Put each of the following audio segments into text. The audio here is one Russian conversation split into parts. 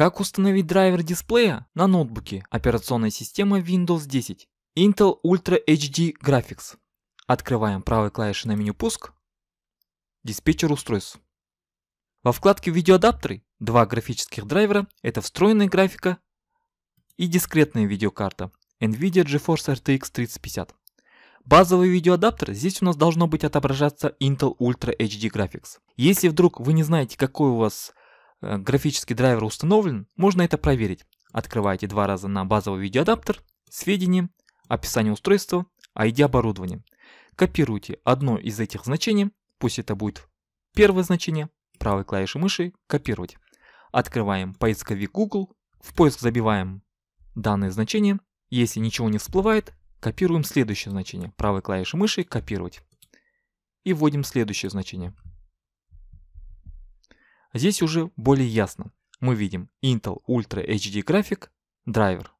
Как установить драйвер дисплея на ноутбуке операционной системы Windows 10 Intel Ultra HD Graphics? Открываем правой клавишей на меню «Пуск», «Диспетчер устройств». Во вкладке «Видеоадаптеры» два графических драйвера – это встроенная графика и дискретная видеокарта NVIDIA GeForce RTX 3050. Базовый видеоадаптер здесь у нас должно быть отображаться Intel Ultra HD Graphics. Если вдруг вы не знаете, какой у вас Э, графический драйвер установлен, можно это проверить. Открываете два раза на базовый видеоадаптер, сведения, описание устройства, ID оборудования. Копируете одно из этих значений, пусть это будет первое значение, правой клавишей мыши «Копировать». Открываем поисковик Google, в поиск забиваем данное значение. Если ничего не всплывает, копируем следующее значение, правой клавишей мыши «Копировать». И вводим следующее значение – Здесь уже более ясно. Мы видим Intel Ultra HD график, драйвер.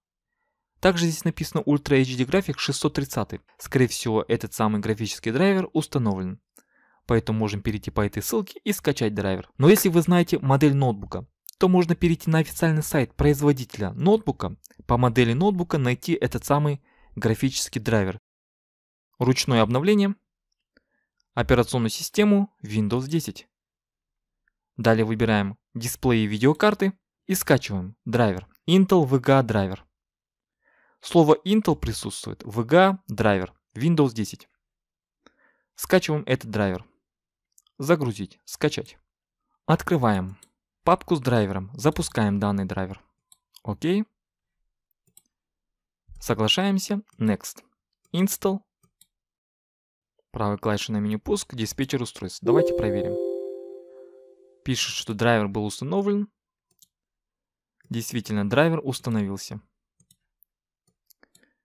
Также здесь написано Ultra HD график 630. Скорее всего, этот самый графический драйвер установлен. Поэтому можем перейти по этой ссылке и скачать драйвер. Но если вы знаете модель ноутбука, то можно перейти на официальный сайт производителя ноутбука, по модели ноутбука найти этот самый графический драйвер. Ручное обновление, операционную систему Windows 10. Далее выбираем дисплей видеокарты и скачиваем драйвер. Intel VGA драйвер. Слово Intel присутствует. VGA драйвер. Windows 10. Скачиваем этот драйвер. Загрузить. Скачать. Открываем папку с драйвером. Запускаем данный драйвер. Окей. Соглашаемся. Next. Install. Правой клавишей на меню пуск, диспетчер устройств. Давайте проверим. Пишет, что драйвер был установлен. Действительно, драйвер установился.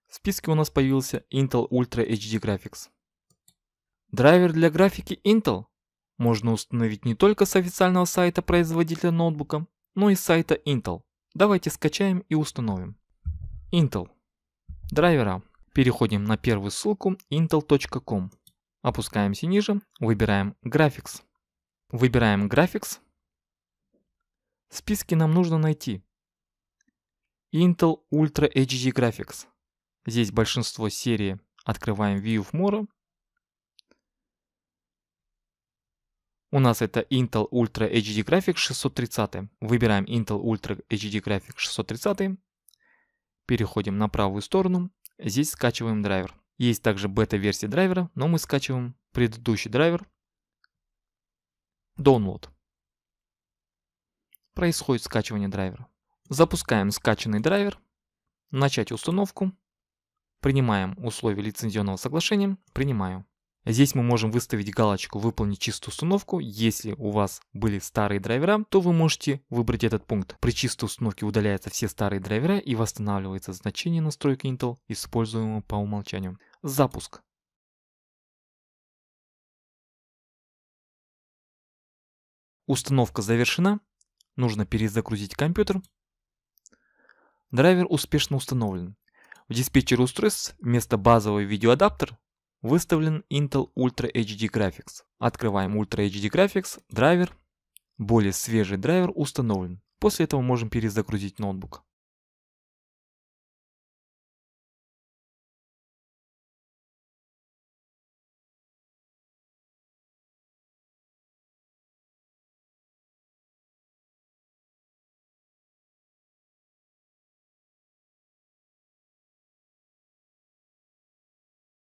В списке у нас появился Intel Ultra HD Graphics. Драйвер для графики Intel можно установить не только с официального сайта производителя ноутбука, но и с сайта Intel. Давайте скачаем и установим. Intel. Драйвера. Переходим на первую ссылку intel.com. Опускаемся ниже, выбираем Graphics. Выбираем Graphics. Списки нам нужно найти. Intel Ultra HD Graphics. Здесь большинство серии. Открываем View of More. У нас это Intel Ultra HD Graphics 630. Выбираем Intel Ultra HD Graphics 630. Переходим на правую сторону. Здесь скачиваем драйвер. Есть также бета-версия драйвера, но мы скачиваем предыдущий драйвер. Download происходит скачивание драйвера. Запускаем скачанный драйвер, начать установку, принимаем условия лицензионного соглашения, принимаю. Здесь мы можем выставить галочку «Выполнить чистую установку». Если у вас были старые драйвера, то вы можете выбрать этот пункт. При чистой установке удаляются все старые драйвера и восстанавливается значение настройки Intel, используемого по умолчанию. Запуск. Установка завершена. Нужно перезагрузить компьютер. Драйвер успешно установлен. В диспетчере устройств вместо базового видеоадаптер выставлен Intel Ultra HD Graphics. Открываем Ultra HD Graphics, драйвер. Более свежий драйвер установлен. После этого можем перезагрузить ноутбук.